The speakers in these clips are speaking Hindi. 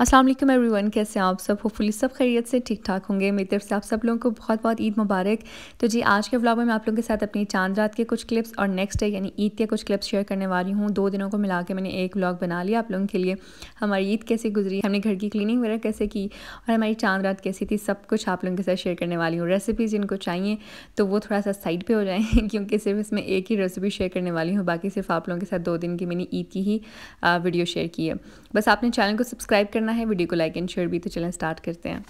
अस्सलाम वालेकुम एवरीवन कैसे हैं आप सब होपफुली सब खैरियत से ठीक ठाक होंगे मेरी तरफ से आप सब लोगों को बहुत बहुत ईद मुबारक तो जी आज के व्लॉग में मैं आप लोगों के साथ अपनी चांद रात के कुछ क्लिप्स और नेक्स्ट डे यानी ईद के कुछ क्लिप्स शेयर करने वाली हूँ दो दिनों को मिला के मैंने एक व्लॉग बना लिया आप लोगों के लिए हमारी ईद कैसे गुजरी हमने घर की क्लिनिंग वगैरह कैसे की और हमारी चांद रात कैसी थी सब कुछ आप लोगों के साथ शेयर करने वाली हूँ रेसिपीज़ जिनको चाहिए तो वो थोड़ा सा साइड पर हो जाए क्योंकि सिर्फ इसमें एक ही रेसिपी शेयर करने वाली हूँ बाकी सिर्फ आप लोगों के साथ दो दिन की मैंने ईद की ही वीडियो शेयर की है बस आपने चैनल को सब्सक्राइब करना है वीडियो को लाइक एंड शेयर भी तो चलें स्टार्ट करते हैं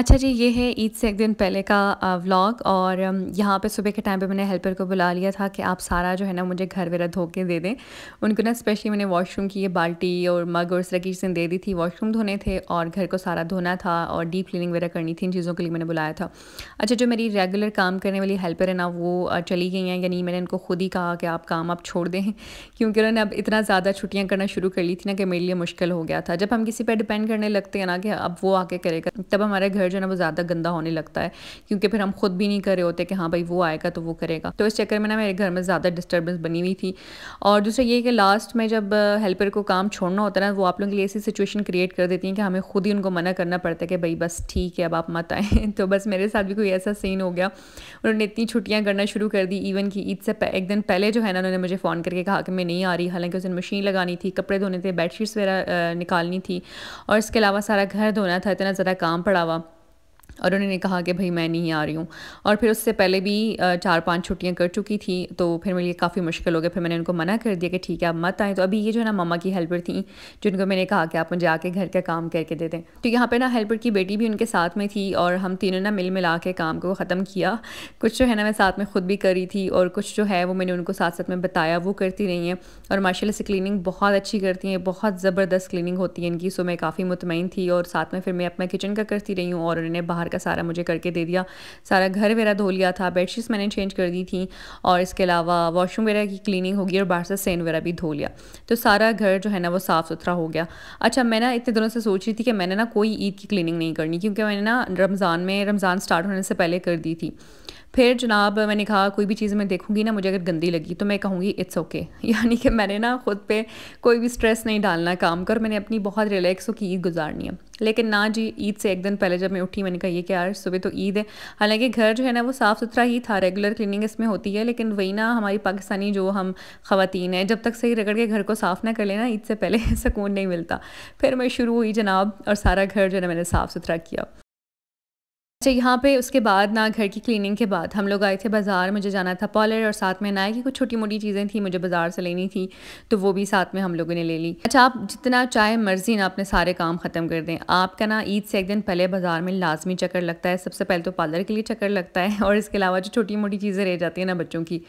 अच्छा जी ये है ईद से एक दिन पहले का व्लॉग और यहाँ पे सुबह के टाइम पे मैंने हेल्पर को बुला लिया था कि आप सारा जो है ना मुझे घर वगैरह धो के दे दें उनको ना स्पेशली मैंने वॉशरूम की ये बाल्टी और मग और सरकी चीज़ें दे दी थी वॉशरूम धोने थे और घर को सारा धोना था और डीप क्लिनिंग वगैरह करनी थी इन चीज़ों के लिए मैंने बुलाया था अच्छा जो मेरी रेगुलर काम करने वाली हेल्पर है ना वो चली गई हैं यानी मैंने उनको खुद ही कहा कि आप काम आप छोड़ दें क्योंकि उन्होंने अब इतना ज़्यादा छुट्टियाँ करना शुरू कर ली थी ना कि मेरे लिए मुश्किल हो गया था जब हम किसी पर डिपेंड करने लगते हैं ना कि अब वो आके करेगा तब हमारे घर जो है ना वो ज़्यादा गंदा होने लगता है क्योंकि फिर हम खुद भी नहीं कर रहे होते कि हाँ भाई वो आएगा तो वो करेगा तो इस चक्कर में ना मेरे घर में ज़्यादा डिस्टर्बेंस बनी हुई थी और दूसरा ये कि लास्ट में जब हेल्पर को काम छोड़ना होता है ना वो आप लोगों के लिए ऐसी सिचुएशन क्रिएट कर देती हैं कि हमें खुद ही उनको मना करना पड़ता है कि भाई बस ठीक है अब आप मत आए तो बस मेरे साथ भी कोई ऐसा सीन हो गया उन्होंने इतनी छुट्टियाँ करना शुरू कर दी इवन की ईद से एक दिन पहले जो है ना उन्होंने मुझे फ़ोन करके कहा कि मैं नहीं आ रही हालांकि उस दिन मशीन लगानी थी कपड़े धोने थे बेडशीट्स वगैरह निकालनी थी और इसके अलावा सारा घर धोना था इतना ज़रा काम पड़ा हुआ और उन्होंने कहा कि भाई मैं नहीं आ रही हूँ और फिर उससे पहले भी चार पांच छुट्टियाँ कर चुकी थी तो फिर मेरे लिए काफ़ी मुश्किल हो गया फिर मैंने उनको मना कर दिया कि ठीक है आप मत आएँ तो अभी ये जो है ना मामा की हेल्पर थी जिनको मैंने कहा कि आप मुझे आके घर का काम करके दे दें तो यहाँ पर ना हेल्पर की बेटी भी उनके साथ में थी और हम तीनों ना मिल मिला के काम को ख़त्म किया कुछ जो है ना मैं साथ में ख़ुद भी करी थी और कुछ जो है वो मैंने उनको साथ साथ में बताया वो करती रही हैं और माशाला से क्लिनिंग बहुत अच्छी करती हैं बहुत ज़बरदस्त क्लिनिंग होती है इनकी सो मैं काफ़ी मुतमिन थी और साथ में फिर मैं अपना किचन का करती रही हूँ और उन्होंने बाहर का सारा मुझे करके दे दिया सारा घर वगैरह धो लिया था बेडशीट्स मैंने चेंज कर दी थी और इसके अलावा वॉशरूम वगैरह की क्लीनिंग होगी और बाहर से सेन वगैरह भी धो लिया तो सारा घर जो है ना वो साफ़ सुथरा हो गया अच्छा मैं ना इतने दिनों से सोच रही थी कि मैंने ना कोई ईद की क्लीनिंग नहीं करनी क्योंकि मैंने ना रमज़ान में रमज़ान स्टार्ट होने से पहले कर दी थी फिर जनाब मैंने कहा कोई भी चीज़ मैं देखूँगी ना मुझे अगर गंदी लगी तो मैं कहूँगी इट्स ओके यानी कि मैंने ना ख़ुद पे कोई भी स्ट्रेस नहीं डालना काम कर मैंने अपनी बहुत रिलैक्स होकर ईद गुजारनी है लेकिन ना जी ईद से एक दिन पहले जब मैं उठी मैंने कहा ये क्या यार सुबह तो ईद है हालांकि घर जो है ना वो साफ़ सुथरा ही था रेगुलर क्लिनिंग इसमें होती है लेकिन वही ना हमारी पाकिस्तानी जो हम खातन हैं जब तक सही रगड़ के घर को साफ़ ना कर लेना ईद से पहले सुकून नहीं मिलता फिर मैं शुरू हुई जनाब और सारा घर जो है ना मैंने साफ़ सुथरा किया अच्छा यहाँ पे उसके बाद ना घर की क्लीनिंग के बाद हम लोग आए थे बाज़ार मुझे जाना था पॉलर और साथ में नाय की कुछ छोटी मोटी चीज़ें थी मुझे बाज़ार से लेनी थी तो वो भी साथ में हम लोगों ने ले ली अच्छा आप जितना चाहे मर्जी ना अपने सारे काम ख़त्म कर दें आपका ना ईद से एक दिन पहले बाज़ार में लाजमी चक्कर लगता है सबसे पहले तो पार्लर के लिए चक्कर लगता है और इसके अलावा जो छोटी मोटी चीज़ें रह जाती हैं ना बच्चों की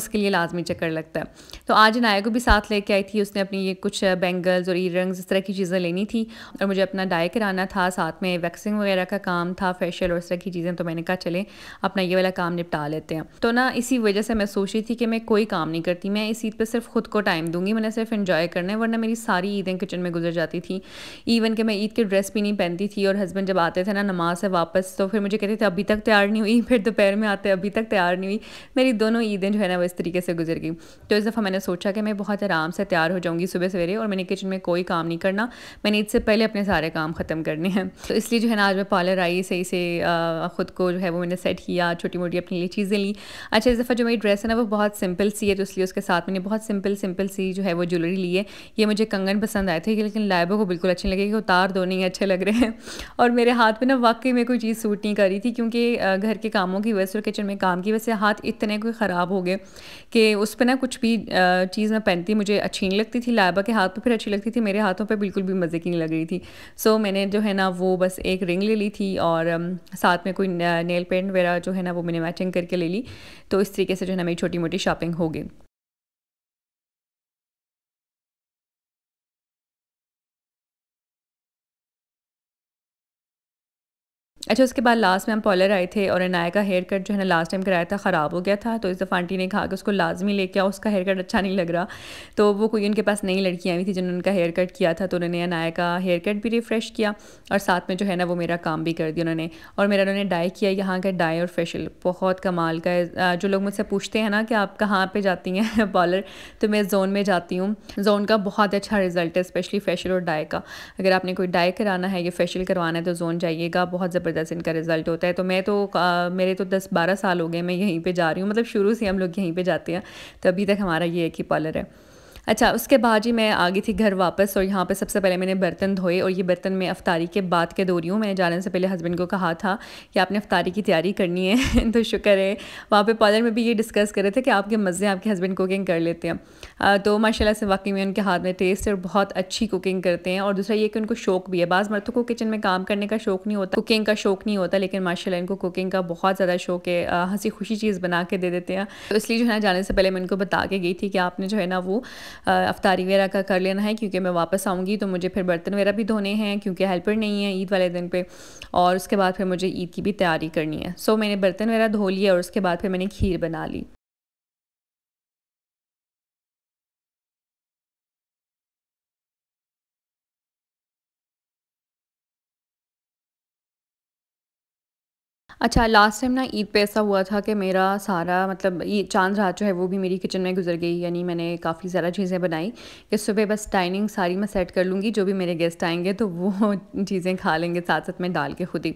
उसके लिए लाजमी चक्कर लगता है तो आज नाया को भी साथ लेके आई थी उसने अपनी ये कुछ बैंगल्स और ईयर इस तरह की चीज़ें लेनी थी और मुझे अपना डाई कराना था साथ में वैक्सिंग वगैरह का काम था फेशियल इस तरह की चीज़ें तो मैंने कहा चलें अपना ये वाला काम निपटा लेते हैं तो ना इसी वजह से मैं सोच रही थी कि मैं कोई काम नहीं करती मैं इस ईद पर सिर्फ खुद को टाइम दूंगी मैंने सिर्फ इन्जॉय करना है वरना मेरी सारी ईदें किचन में गुजर जाती थी इवन कि मैं ईद की ड्रेस भी नहीं पहनती थी और हस्बैंड जब आते थे ना नमाज से वापस तो फिर मुझे कहते थे अभी तक तैयार नहीं हुई फिर दोपहर में आते अभी तक तैयार नहीं हुई मेरी दोनों ईदें जो है ना वो इस तरीके से गुजर गई तो इस दफ़ा मैंने सोचा कि मैं बहुत आराम से तैयार हो जाऊँगी सुबह सवेरे और मैंने किचन में कोई काम नहीं करना मैंने ईद से पहले अपने सारे काम ख़त्म करने हैं तो इसलिए जो है ना आज मैं पार्लर आई सही से ख़ुद को जो है वो मैंने सेट किया छोटी मोटी अपने लिए चीज़ें ली अच्छा इस दफ़ा जो मेरी ड्रेस है ना वो बहुत सिंपल सी है तो इसलिए उसके साथ मैंने बहुत सिंपल सिंपल सी जो है वो ज्वेलरी ली है ये मुझे कंगन पसंद आए थे लेकिन लाइबो को बिल्कुल अच्छे लगे कि उतार दो नहीं अच्छे लग रहे हैं और मेरे हाथ में ना वाकई में कोई चीज़ सूट नहीं कर रही थी क्योंकि घर के कामों की वजह से और किचन में काम की वजह से हाथ इतने कोई ख़राब हो गए कि उस पर ना कुछ भी चीज़ मैं पहनती मुझे अच्छी नहीं लगती थी लाइबा के हाथ पर फिर अच्छी लगती थी मेरे हाथों पर बिल्कुल भी मज़े की नहीं लग रही थी सो मैंने जो है ना वो बस एक रिंग ले ली थी और साथ में कोई नेल पेंट वगैरह जो है ना वो मैंने मैचिंग करके ले ली तो इस तरीके से जो है ना मेरी छोटी मोटी शॉपिंग हो गई अच्छा उसके बाद लास्ट में हम पॉलर आए थे और अनाया का हेयर कट जो है ना लास्ट टाइम कराया था ख़राब हो गया था तो इस दफ़ा आंटी ने कहा कि उसको लाजमी लेके आओ उसका हेयर कट अच्छा नहीं लग रहा तो वो कोई उनके पास नई लड़कियाँ आई थी जिन्होंने उनका हेयर कट किया था तो उन्होंने अनाया का हेयर कट भी रिफ़्रेश किया और साथ में जो है ना वो मेरा काम भी कर दिया उन्होंने और मेरा उन्होंने डाई किया यहाँ का डाई और फेशल बहुत कमाल का है जो लोग मुझसे पूछते हैं ना कि आप कहाँ पर जाती हैं पॉलर तो मैं जोन में जाती हूँ जोन का बहुत अच्छा रिजल्ट है स्पेशली फेशल और डाई का अगर आपने कोई डाई कराना है या फेशल करवाना है तो जोन जाइएगा बहुत ज़बरदस्त दस इनका रिज़ल्ट होता है तो मैं तो आ, मेरे तो दस बारह साल हो गए मैं यहीं पर जा रही हूँ मतलब शुरू से हम लोग यहीं पर जाते हैं तो अभी तक हमारा ये एक ही पार्लर है अच्छा उसके बाद जी मैं आ गई थी घर वापस और यहाँ पर सबसे पहले मैंने बर्तन धोए और ये बर्तन मैं अफ्तारी के बाद के दो रही हूँ मैंने जाने से पहले हस्बैंड को कहा था कि आपने अफ्तारी की तैयारी करनी है तो शुक्र है वहाँ पर पार्लर में भी ये डिस्कस कर रहे थे कि आपके मज़े आपके हस्बैंड कुकिंग कर लेते हैं तो माशाला से वाकई में उनके हाथ में टेस्ट और बहुत अच्छी कुकिंग करते हैं और दूसरा ये कि उनको शौक भी है बाज़ मर्दों को किचन में काम करने का शौक नहीं होता कुकिंग का शौक नहीं होता लेकिन माशाला इनको कुकिंग का बहुत ज़्यादा शौक है हंसी खुशी चीज़ बना के दे देते हैं तो इसलिए जो है ना जाने से पहले मैं उनको बता के गई थी कि आपने जो है ना वो अफ्तारी वगैरह का कर लेना है क्योंकि मैं वापस आऊँगी तो मुझे फिर बर्तन वगैरह भी धोने हैं क्योंकि हेल्पर नहीं है ईद वाले दिन पर और उसके बाद फिर मुझे ईद की भी तैयारी करनी है सो मैंने बर्तन वगैरह धो लिए और उसके बाद फिर मैंने खीर बना ली अच्छा लास्ट टाइम ना ईद पे ऐसा हुआ था कि मेरा सारा मतलब ये चांद रात जो है वो भी मेरी किचन में गुजर गई यानी मैंने काफ़ी सारा चीज़ें बनाई कि सुबह बस डाइनिंग सारी मैं सेट कर लूँगी जो भी मेरे गेस्ट आएंगे तो वो चीज़ें खा लेंगे साथ साथ में डाल के खुद ही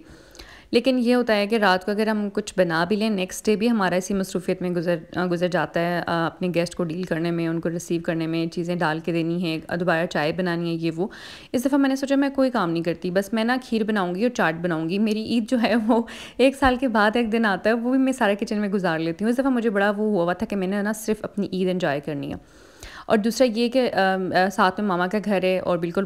लेकिन ये होता है कि रात को अगर हम कुछ बना भी लें नेक्स्ट डे भी हमारा इसी मसरूफियत में गुजर गुजर जाता है अपने गेस्ट को डील करने में उनको रिसीव करने में चीज़ें डाल के देनी है दोबारा चाय बनानी है ये वो इस दफ़ा मैंने सोचा मैं कोई काम नहीं करती बस मैं ना खीर बनाऊँगी और चाट बनाऊँगी मेरी ईद जो है वो एक साल के बाद एक दिन आता है वो भी मैं सारा किचन में गुजार लेती हूँ इस दफ़ा मुझे बड़ा वो हुआ था कि मैंने ना सिर्फ अपनी ईद इन्जॉय करनी है और दूसरा ये कि साथ में मामा का घर है और बिल्कुल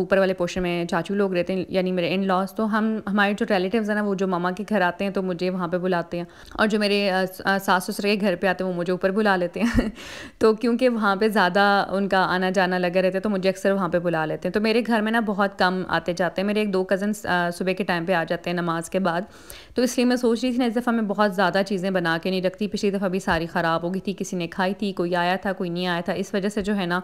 ऊपर वाले पोर्शन में चाचू लोग रहते हैं यानी मेरे इन लॉज तो हम हमारे जो रिलेटिव्स हैं ना वो जो मामा के घर आते हैं तो मुझे वहाँ पर बुलाते हैं और जो मेरे सास ससुर के घर पर आते हैं वो मुझे ऊपर बुला लेते हैं तो क्योंकि वहाँ पर ज़्यादा उनका आना जाना लगा रहता है तो मुझे अक्सर वहाँ पर बुला लेते हैं तो मेरे घर में ना बहुत कम आते जाते हैं मेरे एक दो कज़न सुबह के टाइम पर आ जाते हैं नमाज के बाद तो इसलिए मैं सोच रही थी ना इस दफ़ा मैं बहुत ज़्यादा चीज़ें बना के नहीं रखती पिछली दफ़ा भी सारी ख़राब हो गई थी किसी ने खाई थी कोई आया था कोई नहीं आया था इस वजह से जो है ना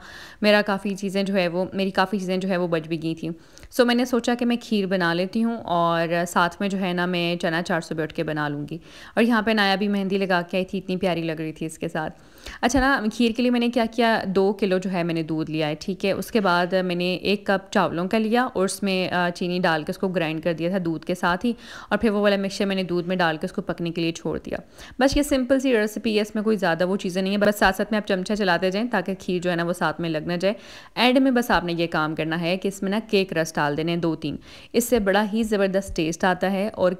मेरा काफ़ी चीज़ें जो है वो मेरी काफ़ी चीज़ें जो है वो बच भी गई थी सो मैंने सोचा कि मैं खीर बना लेती हूँ और साथ में जो है ना मैं चना चार सौ बैठ के बना लूँगी और यहाँ पर नाया भी मेहंदी लगा के आई थी इतनी प्यारी लग रही थी इसके साथ अच्छा ना खीर के लिए मैंने क्या किया दो किलो जो है मैंने दूध लिया है ठीक है उसके बाद मैंने एक कप चावलों का लिया और उसमें चीनी डाल के उसको ग्राइंड कर दिया था दूध के साथ ही और फिर वो वाला मिक्सचर मैंने दूध में डाल के उसको पकने के लिए छोड़ दिया बस ये सिंपल सी रेसिपी है इसमें कोई ज़्यादा वो चीज़ें नहीं है बस साथ साथ में आप चमचा चलाते जाएँ ताकि खीर जो है ना वो साथ में लग ना जाए एंड में बस आपने ये काम करना है कि इसमें ना केक रस डाल देने दो तीन इससे बड़ा ही ज़बरदस्त टेस्ट आता है और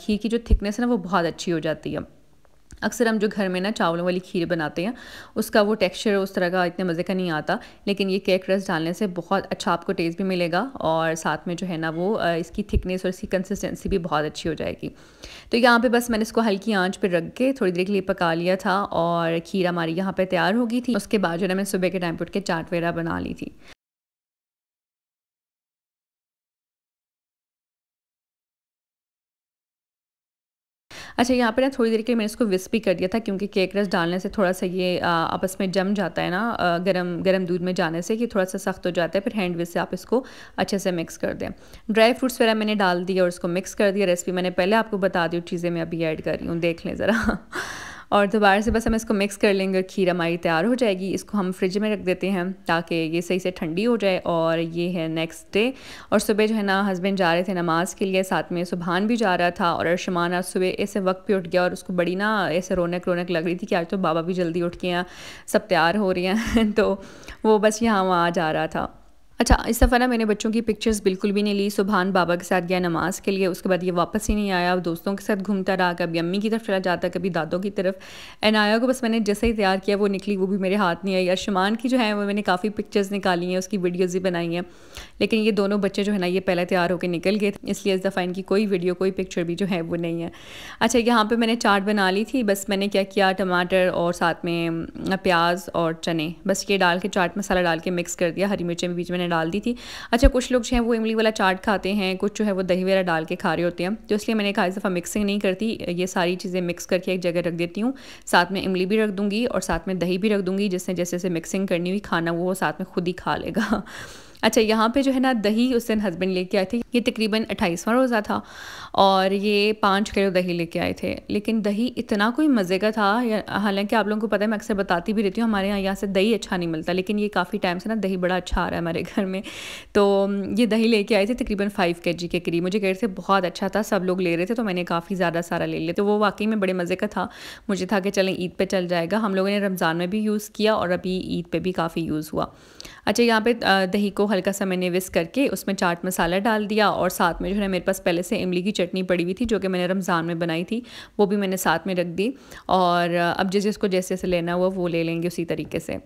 खीर की जो थिकनेस है ना वो बहुत अच्छी हो जाती है अक्सर हम जो घर में ना चावलों वाली खीर बनाते हैं उसका वो टेक्सचर उस तरह का इतने मज़े का नहीं आता लेकिन ये केक रस डालने से बहुत अच्छा आपको टेस्ट भी मिलेगा और साथ में जो है ना वो इसकी थिकनेस और इसकी कंसिस्टेंसी भी बहुत अच्छी हो जाएगी तो यहाँ पे बस मैंने इसको हल्की आंच पर रख के थोड़ी देर के लिए पका लिया था और खीर हमारी यहाँ पर तैयार हो गई थी उसके बाद जो है मैंने सुबह के टाइम पर उठ के चाट वगैरह बना ली थी अच्छा यहाँ पर ना थोड़ी देर के लिए मैंने इसको विस्प भी कर दिया था क्योंकि केक रस डालने से थोड़ा सा ये आपस में जम जाता है ना गरम गरम दूध में जाने से कि थोड़ा सा सख्त हो जाता है फिर हैंड विस्प से आप इसको अच्छे से मिक्स कर दें ड्राई फ्रूट्स वगैरह मैंने डाल दिया और इसको मिक्स कर दिया रेसिपी मैंने पहले आपको बता दी चीज़ें मैं अभी ऐड कर रही हूँ देख लें ज़रा और दोबारा से बस हम इसको मिक्स कर लेंगे खीर हमारी तैयार हो जाएगी इसको हम फ्रिज में रख देते हैं ताकि ये सही से ठंडी हो जाए और ये है नेक्स्ट डे और सुबह जो है ना हस्बैंड जा रहे थे नमाज के लिए साथ में सुबहान भी जा रहा था और अरशमान आज सुबह ऐसे वक्त पर उठ गया और उसको बड़ी ना ऐसे रौनक रौनक लग रही थी कि आज तो बाबा भी जल्दी उठ गए हैं सब तैयार हो रही हैं तो वो बस यहाँ वहाँ जा रहा था अच्छा इस दफ़ा ना मैंने बच्चों की पिक्चर्स बिल्कुल भी नहीं ली सुबहान बाबा के साथ गया नमाज़ के लिए उसके बाद ये वापस ही नहीं आया दोस्तों के साथ घूमता रहा कभी अम्मी की तरफ चला जाता कभी दादों की तरफ आया को बस मैंने जैसे ही तैयार किया वो निकली वो भी मेरे हाथ नहीं आई अरशमान की जो है वो मैंने काफ़ी पिक्चर्स निकाली हैं उसकी वीडियोज़ भी बनाई हैं लेकिन ये दोनों बच्चे जो है ना ये पहले तैयार होकर निकल गए इसलिए इस दफ़ा इनकी कोई वीडियो कोई पिक्चर भी जो है वो नहीं है अच्छा यहाँ पर मैंने चाट बना ली थी बस मैंने क्या किया टमाटर और साथ में प्याज और चने बस ये डाल के चाट मसाला डाल के मिक्स कर दिया हरी मिर्चें भी बीच में डाल दी थी अच्छा कुछ लोग जो है वो इमली वाला चाट खाते हैं कुछ जो है वो दही वगैरह डाल के खा रहे होते हैं तो इसलिए मैंने कहा दफ़ा मिक्सिंग नहीं करती ये सारी चीज़ें मिक्स करके एक जगह रख देती हूँ साथ में इमली भी रख दूँगी और साथ में दही भी रख दूँगी जिसने जैसे जैसे मिक्सिंग करनी हुई खाना वो साथ में खुद ही खा लेगा अच्छा यहाँ पे जो है ना दही उस दिन हस्बैंड लेके आए थे ये तकरीबन अट्ठाईसवां रोज़ा था और ये पाँच किलो दही लेके आए थे लेकिन दही इतना कोई मज़े का था हालांकि आप लोगों को पता है मैं अक्सर बताती भी रहती हूँ हमारे यहाँ यहाँ से दही अच्छा नहीं मिलता लेकिन ये काफ़ी टाइम से ना दही बड़ा अच्छा आ रहा है हमारे घर में तो ये दही लेके आए थे तकरीबन फाइव के जी के करीब मुझे कह रहे थे बहुत अच्छा था सब लोग ले रहे थे तो मैंने काफ़ी ज़्यादा सारा ले लिया तो वो वाकई में बड़े मज़े का था मुझे था कि चलें ईद पर चल जाएगा हम लोगों ने रमज़ान में भी यूज़ किया और अभी ईद पर भी काफ़ी यूज़ हुआ अच्छा यहाँ पे दही को हल्का सा मैंने विस करके उसमें चाट मसाला डाल दिया और साथ में जो है मेरे पास पहले से इमली की चटनी पड़ी हुई थी जो कि मैंने रमज़ान में बनाई थी वो भी मैंने साथ में रख दी और अब जिस जिसको जैसे जैसे लेना हुआ वो ले लेंगे उसी तरीके से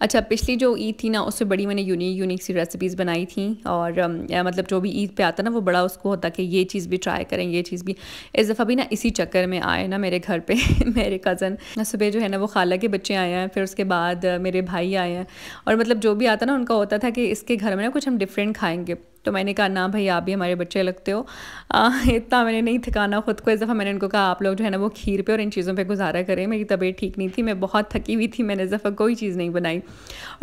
अच्छा पिछली जो ईद थी ना उससे बड़ी मैंने यूनिक यूनिक सी रेसिपीज़ बनाई थी और मतलब जो भी ईद पे आता ना वो बड़ा उसको होता कि ये चीज़ भी ट्राई करें ये चीज़ भी इस दफ़ा भी ना इसी चक्कर में आए ना मेरे घर पे मेरे कज़न सुबह जो है ना वो खाला के बच्चे आए हैं फिर उसके बाद मेरे भाई आए हैं और मतलब जो भी आता ना उनका होता था कि इसके घर में ना कुछ हम डिफरेंट खाएँगे तो मैंने कहा ना भाई आप भी हमारे बच्चे लगते हो आ, इतना मैंने नहीं थकाना खुद को इस दफ़ा मैंने उनको कहा आप लोग जो है ना वो खीर पे और इन चीज़ों पे गुजारा करें मेरी तबीयत ठीक नहीं थी मैं बहुत थकी हुई थी मैंने इस दफ़ा कोई चीज़ नहीं बनाई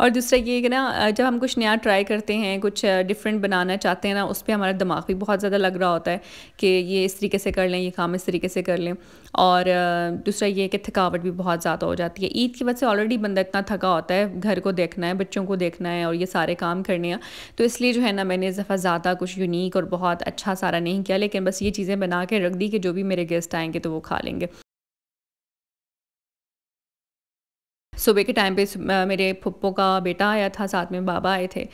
और दूसरा ये कि ना जब हम कुछ नया ट्राई करते हैं कुछ डिफरेंट बनाना चाहते हैं ना उस पर हमारा दिमाग भी बहुत ज़्यादा लग रहा होता है कि ये इस तरीके से कर लें ये काम इस तरीके से कर लें और दूसरा ये कि थकावट भी बहुत ज़्यादा हो जाती है ईद की वजह से ऑलरेडी बंदा इतना थका होता है घर को देखना है बच्चों को देखना है और ये सारे काम करने हैं तो इसलिए जो है ना मैंने इस दफ़ा ज़्यादा कुछ यूनिक और बहुत अच्छा सारा नहीं किया लेकिन बस ये चीज़ें बना के रख दी कि जो भी मेरे गेस्ट आएंगे तो वो खा लेंगे सुबह के टाइम पे मेरे फुप्पो का बेटा आया था साथ में बाबा आए थे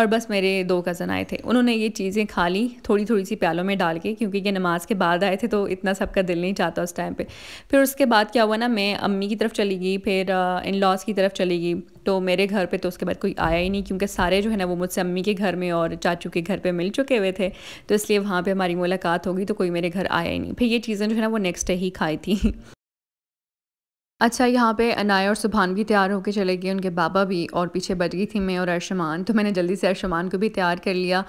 और बस मेरे दो कज़न आए थे उन्होंने ये चीज़ें खा ली थोड़ी थोड़ी सी प्यालों में डाल के क्योंकि ये नमाज़ के बाद आए थे तो इतना सबका दिल नहीं चाहता उस टाइम पे फिर उसके बाद क्या हुआ ना मैं अम्मी की तरफ चली गई फिर इन लॉज की तरफ चली गई तो मेरे घर पे तो उसके बाद कोई आया ही नहीं क्योंकि सारे जो है ना वो मुझसे अम्मी के घर में और चाचू के घर पे मिल चुके हुए थे तो इसलिए वहाँ पे हमारी मुलाकात होगी तो कोई मेरे घर आया ही नहीं फिर ये चीज़ें जो है ना वो नेक्स्ट डे ही खाई थी अच्छा यहाँ पे अनाया और सुभान भी तैयार होकर चले गए उनके बाबा भी और पीछे बज गई थी मैं और अरशमान तो मैंने जल्दी से अरशमान को भी तैयार कर लिया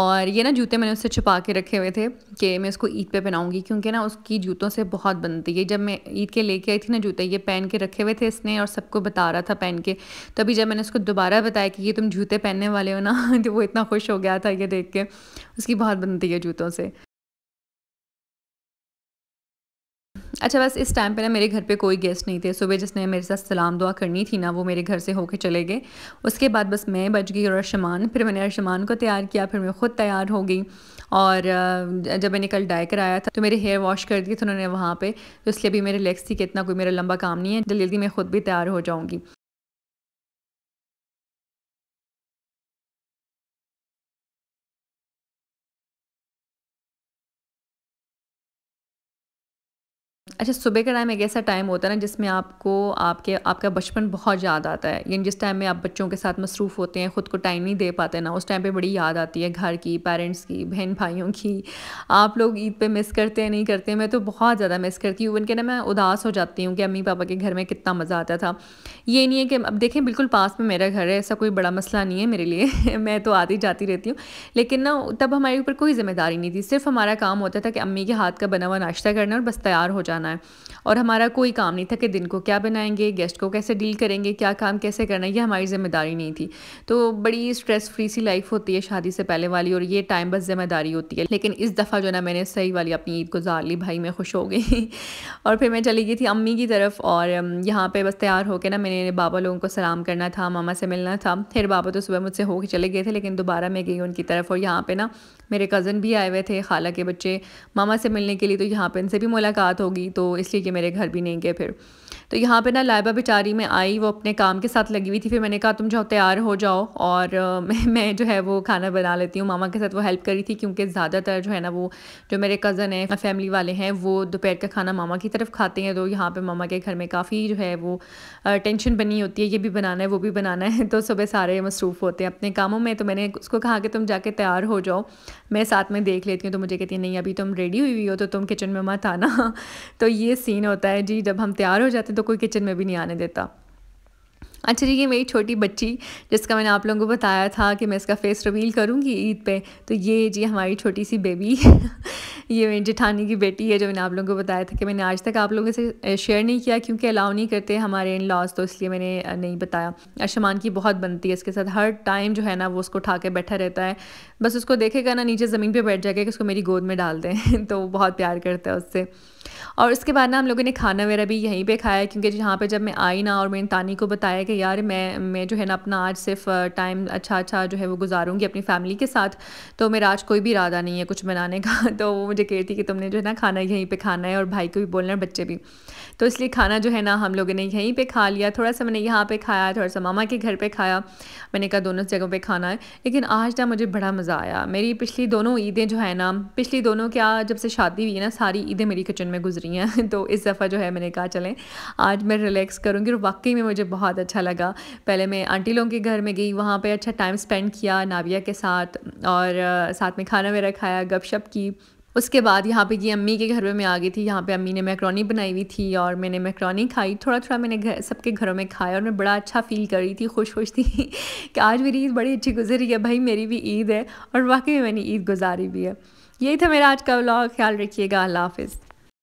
और ये ना जूते मैंने उससे छुपा के रखे हुए थे कि मैं उसको ईद पे पहनाऊँगी क्योंकि ना उसकी जूतों से बहुत बनती है जब मैं ईद के लेके आई थी ना जूते ये पहन के रखे हुए थे इसने और सबको बता रहा था पहन के तभी जब मैंने उसको दोबारा बताया कि ये तुम जूते पहनने वाले हो ना तो वो इतना खुश हो गया था ये देख के उसकी बहुत बनती है जूतों से अच्छा बस इस टाइम पे ना मेरे घर पे कोई गेस्ट नहीं थे सुबह जिसने मेरे साथ सलाम दुआ करनी थी ना वो मेरे घर से होके चले गए उसके बाद बस मैं बच गई और अरशमान फिर मैंने अरशमान को तैयार किया फिर मैं ख़ुद तैयार हो गई और जब मैंने कल डाई कराया था तो मेरे हेयर वॉश कर दिए थे उन्होंने वहाँ पर तो इसलिए अभी मेरे लेग्स थी कि इतना कोई मेरा लंबा काम नहीं है जल्दी जल्दी मैं ख़ुद भी तैयार हो जाऊँगी अच्छा सुबह का टाइम एक ऐसा टाइम होता है ना जिसमें आपको आपके आपका बचपन बहुत याद आता है यानी जिस टाइम में आप बच्चों के साथ मसरूफ़ होते हैं ख़ुद को टाइम नहीं दे पाते ना उस टाइम पे बड़ी याद आती है घर की पेरेंट्स की बहन भाइयों की आप लोग ईद पे मिस करते हैं नहीं करते मैं तो बहुत ज़्यादा मिस करती हूँ इवन ना मैं उदास हो जाती हूँ कि अम्मी पापा के घर में कितना मज़ा आता था ये नहीं है कि अब देखें बिल्कुल पास में मेरा घर है ऐसा कोई बड़ा मसला नहीं है मेरे लिए मैं तो आती जाती रहती हूँ लेकिन ना तब हमारे ऊपर कोई जिम्मेदारी नहीं थी सिर्फ हमारा काम होता था कि अम्मी के हाथ का बना हुआ नाश्ता करना और बस तैयार हो जाना करना है और हमारा कोई काम नहीं था कि दिन को क्या बनाएंगे गेस्ट को कैसे डील करेंगे क्या काम कैसे करना है ये हमारी जिम्मेदारी नहीं थी तो बड़ी स्ट्रेस फ्री सी लाइफ होती है शादी से पहले वाली और ये टाइम बस जिम्मेदारी होती है लेकिन इस दफ़ा जो ना मैंने सही वाली अपनी ईद गुजार ली भाई मैं खुश हो गई और फिर मैं चली गई थी अम्मी की तरफ और यहाँ पर बस तैयार होकर ना मैंने बाबा लोगों को सलाम करना था मामा से मिलना था फिर बाबा तो सुबह मुझसे होके चले गए थे लेकिन दोबारा मैं गई उनकी तरफ और यहाँ पर ना मेरे कज़न भी आए हुए थे खाला के बच्चे मामा से मिलने के लिए तो यहाँ पर इनसे भी मुलाकात होगी तो इसलिए कि मेरे घर भी नहीं गए फिर तो यहाँ पे ना लाइबा बेचारी में आई वो अपने काम के साथ लगी हुई थी फिर मैंने कहा तुम जो तैयार हो जाओ और मैं मैं जो है वो खाना बना लेती हूँ मामा के साथ वो हेल्प करी थी क्योंकि ज़्यादातर जो है ना वो जो मेरे कज़न हैं फैमिली वाले हैं वो दोपहर का खाना मामा की तरफ खाते हैं तो यहाँ पर मामा के घर में काफ़ी जो है वो टेंशन बनी होती है ये भी बनाना है वो भी बनाना है तो सुबह सारे मसरूफ़ होते हैं अपने कामों में तो मैंने उसको कहा कि तुम जाके तैयार हो जाओ मैं साथ में देख लेती हूँ तो मुझे कहती है नहीं अभी तुम रेडी हुई हुई हो तो तुम किचन में मत आना तो ये सीन होता है जी जब हम तैयार हो जाते हैं तो कोई किचन में भी नहीं आने देता अच्छा जी ये मेरी छोटी बच्ची जिसका मैंने आप लोगों को बताया था कि मैं इसका फेस रिवील करूँगी ईद पे तो ये जी हमारी छोटी सी बेबी ये मेरी जेठानी की बेटी है जो मैंने आप लोगों को बताया था कि मैंने आज तक आप लोगों से शेयर नहीं किया क्योंकि अलाउ नहीं करते हमारे इन लॉज तो इसलिए मैंने नहीं बताया अशमान की बहुत बनती है इसके साथ हर टाइम जो है ना वो उसको उठा के बैठा रहता है बस उसको देखेगा ना नीचे ज़मीन पर बैठ जाएगा कि उसको मेरी गोद में डाल दें तो बहुत प्यार करता है उससे और उसके बाद ना हम लोगों ने खाना वगैरह भी यहीं पे खाया क्योंकि यहाँ पे जब मैं आई ना और मैंने तानी को बताया कि यार मैं मैं जो है ना अपना आज सिर्फ टाइम अच्छा अच्छा जो है वो गुजारूंगी अपनी फैमिली के साथ तो मेरा आज कोई भी इरादा नहीं है कुछ बनाने का तो वो मुझे कह थी कि तुमने जो है ना खाना यहीं पर खाना है और भाई को भी बोलना है बच्चे भी तो इसलिए खाना जो है ना हम लोगों ने यहीं पर खा लिया थोड़ा सा मैंने यहाँ पर खाया थोड़ा सा मामा के घर पर खाया मैंने कहा दोनों जगहों पर खाना है लेकिन आज ना मुझे बड़ा मज़ा आया मेरी पिछली दोनों ईदें जो है ना पिछली दोनों क्या जब से शादी हुई है ना सारी ईदें मेरी किचन में गुजरी हैं तो इस दफ़ा जो है मैंने कहा चलें आज मैं रिलैक्स करूँगी और वाकई में मुझे बहुत अच्छा लगा पहले मैं आंटी लोगों के घर में गई वहाँ पर अच्छा टाइम स्पेंड किया नाविया के साथ और साथ में खाना वगैरह खाया गपशप की उसके बाद यहाँ पे ये अम्मी के घर में मैं आ गई थी यहाँ पे अम्मी ने मैक्रोनी बनाई हुई थी और मैंने मैक्रोनी खाई थोड़ा थोड़ा मैंने घर सबके घरों में खाया और मैं बड़ा अच्छा फील कर रही थी खुश खुश थी कि आज मेरी ईद बड़ी अच्छी गुजरी है भाई मेरी भी ईद है और वाकई मैंने ईद गुजारी भी है यही था मेरा आज का व्लॉग ख्याल रखिएगा अल्लाह हाफिज़